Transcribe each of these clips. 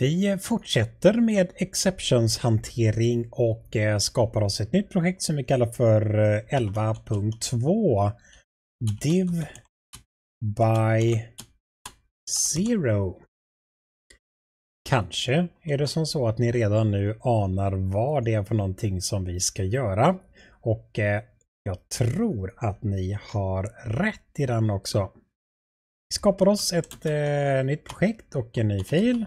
Vi fortsätter med exceptions-hantering och eh, skapar oss ett nytt projekt som vi kallar för 11.2 eh, div by zero. Kanske är det som så att ni redan nu anar vad det är för någonting som vi ska göra och eh, jag tror att ni har rätt i den också. Vi skapar oss ett nytt projekt och en ny fil.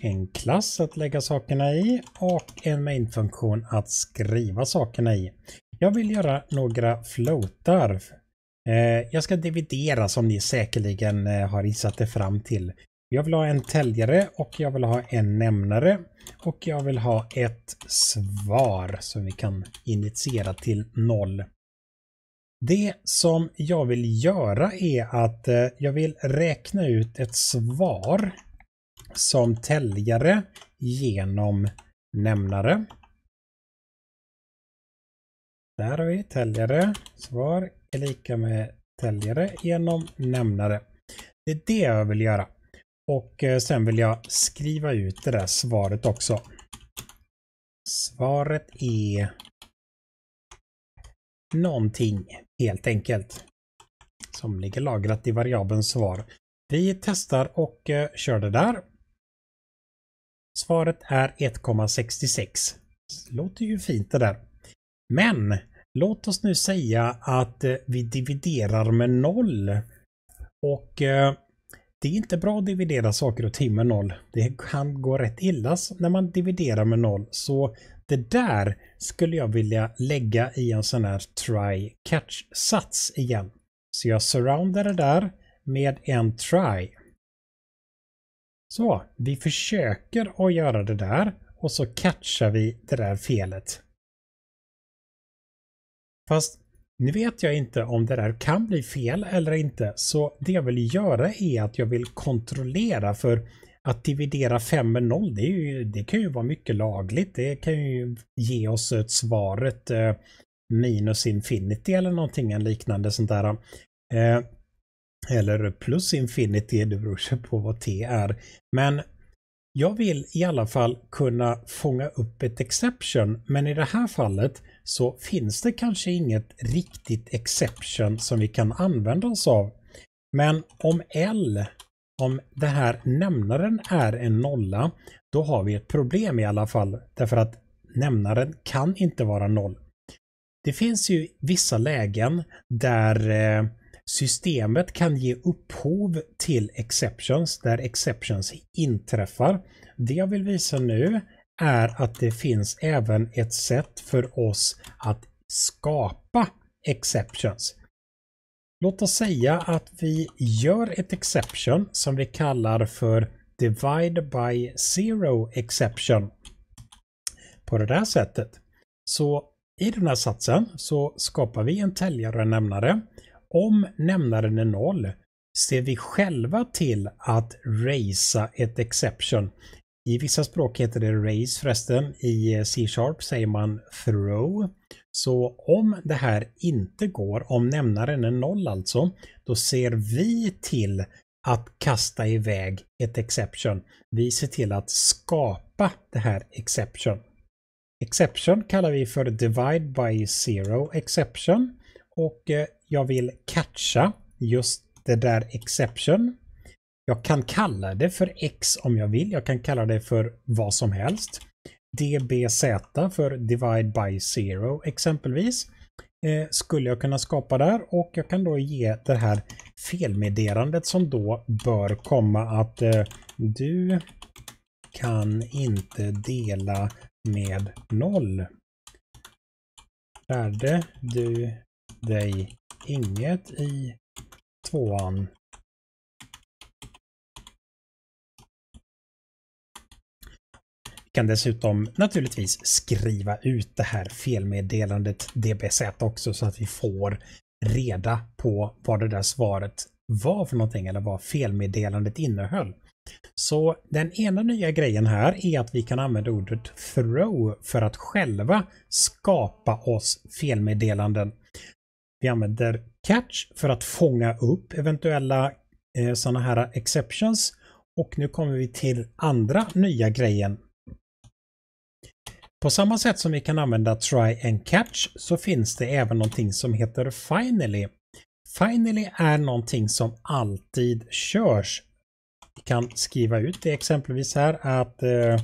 en klass att lägga sakerna i och en main-funktion att skriva sakerna i. Jag vill göra några floatar. Eh, jag ska dividera som ni säkerligen eh, har gissat det fram till. Jag vill ha en täljare och jag vill ha en nämnare och jag vill ha ett svar som vi kan initiera till noll. Det som jag vill göra är att eh, jag vill räkna ut ett svar som täljare genom nämnare. Där har vi täljare. Svar är lika med täljare genom nämnare. Det är det jag vill göra. Och eh, sen vill jag skriva ut det där svaret också. Svaret är någonting helt enkelt som ligger lagrat i variabeln svar. Vi testar och eh, kör det där. Svaret är 1,66. Låter ju fint det där. Men låt oss nu säga att eh, vi dividerar med noll. Och eh, det är inte bra att dividera saker och ting med noll. Det kan gå rätt illa när man dividerar med noll. Så det där skulle jag vilja lägga i en sån här try catch sats igen. Så jag surroundar det där med en try så vi försöker att göra det där och så catchar vi det där felet. Fast nu vet jag inte om det där kan bli fel eller inte så det jag vill göra är att jag vill kontrollera för att dividera 5 med 0 det, ju, det, kan ju vara mycket lagligt. Det kan ju ge oss ett svaret eh, minus infinity eller någonting en liknande sånt där. Eh, eller plus infinity, det beror på vad t är. Men jag vill i alla fall kunna fånga upp ett exception, men i det här fallet så finns det kanske inget riktigt exception som vi kan använda oss av. Men om L, om det här nämnaren är en nolla, då har vi ett problem i alla fall, därför att nämnaren kan inte vara noll. Det finns ju vissa lägen där eh, Systemet kan ge upphov till exceptions där exceptions inträffar. Det jag vill visa nu är att det finns även ett sätt för oss att skapa exceptions. Låt oss säga att vi gör ett exception som vi kallar för divide by zero exception på det där sättet. Så i den här satsen så skapar vi en täljare och en nämnare om nämnaren är noll ser vi själva till att raisa ett exception. I vissa språk heter det raise förresten, i eh, C-sharp säger man throw. Så om det här inte går, om nämnaren är noll alltså, då ser vi till att kasta iväg ett exception. Vi ser till att skapa det här exception. Exception kallar vi för divide by zero exception och eh, jag vill catcha just det där exception. Jag kan kalla det för X om jag vill. Jag kan kalla det för vad som helst. DBZ för divide by zero exempelvis eh, skulle jag kunna skapa där och jag kan då ge det här felmeddelandet som då bör komma att eh, du kan inte dela med noll. Lärde du dig inget i tvåan. Vi kan dessutom naturligtvis skriva ut det här felmeddelandet DBZ också så att vi får reda på vad det där svaret var för någonting eller vad felmeddelandet innehöll. Så den ena nya grejen här är att vi kan använda ordet throw för att själva skapa oss felmeddelanden. Vi använder catch för att fånga upp eventuella eh, sådana här exceptions. Och nu kommer vi till andra nya grejen. På samma sätt som vi kan använda try and catch så finns det även någonting som heter finally. Finally är någonting som alltid körs. Vi kan skriva ut det exempelvis här att eh,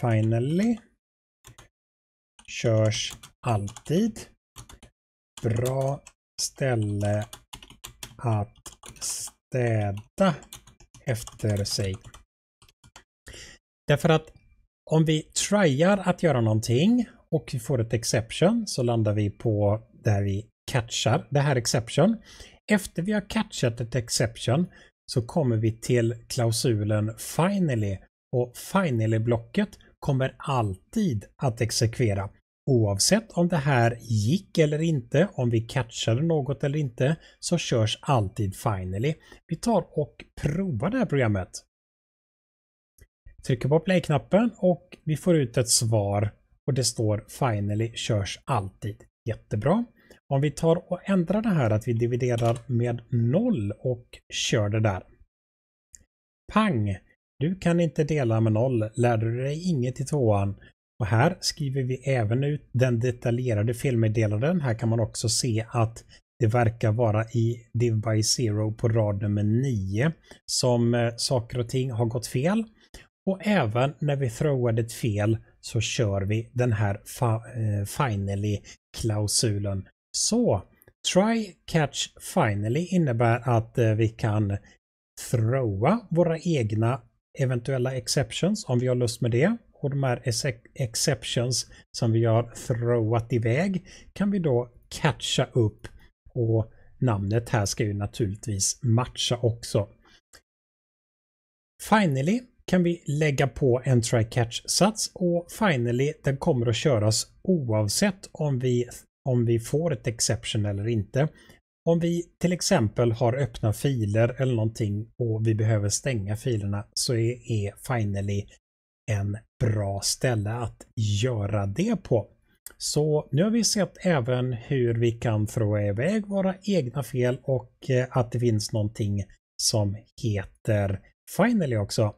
finally körs alltid. Bra ställe att städa efter sig. Därför att om vi tryar att göra någonting och vi får ett exception så landar vi på där vi catchar det här exception. Efter vi har catchat ett exception så kommer vi till klausulen finally och finally-blocket kommer alltid att exekvera. Oavsett om det här gick eller inte, om vi catchade något eller inte, så körs alltid Finally. Vi tar och provar det här programmet. Trycker på play-knappen och vi får ut ett svar och det står Finally körs alltid. Jättebra. Om vi tar och ändrar det här att vi dividerar med 0 och kör det där. Pang! Du kan inte dela med 0. Lärde du dig inget i tvåan och här skriver vi även ut den detaljerade felmeddelanden. Här kan man också se att det verkar vara i div by zero på rad nummer 9 som eh, saker och ting har gått fel. Och även när vi throwade ett fel så kör vi den här eh, finally-klausulen. Så try, catch, finally innebär att eh, vi kan throwa våra egna eventuella exceptions om vi har lust med det och de här exceptions som vi har throwat iväg kan vi då catcha upp och namnet här ska ju naturligtvis matcha också. Finally kan vi lägga på en try catch sats och finally den kommer att köras oavsett om vi, om vi får ett exception eller inte. Om vi till exempel har öppna filer eller någonting och vi behöver stänga filerna så är, är finally en bra ställe att göra det på. Så nu har vi sett även hur vi kan throwa iväg våra egna fel och eh, att det finns någonting som heter Finally också.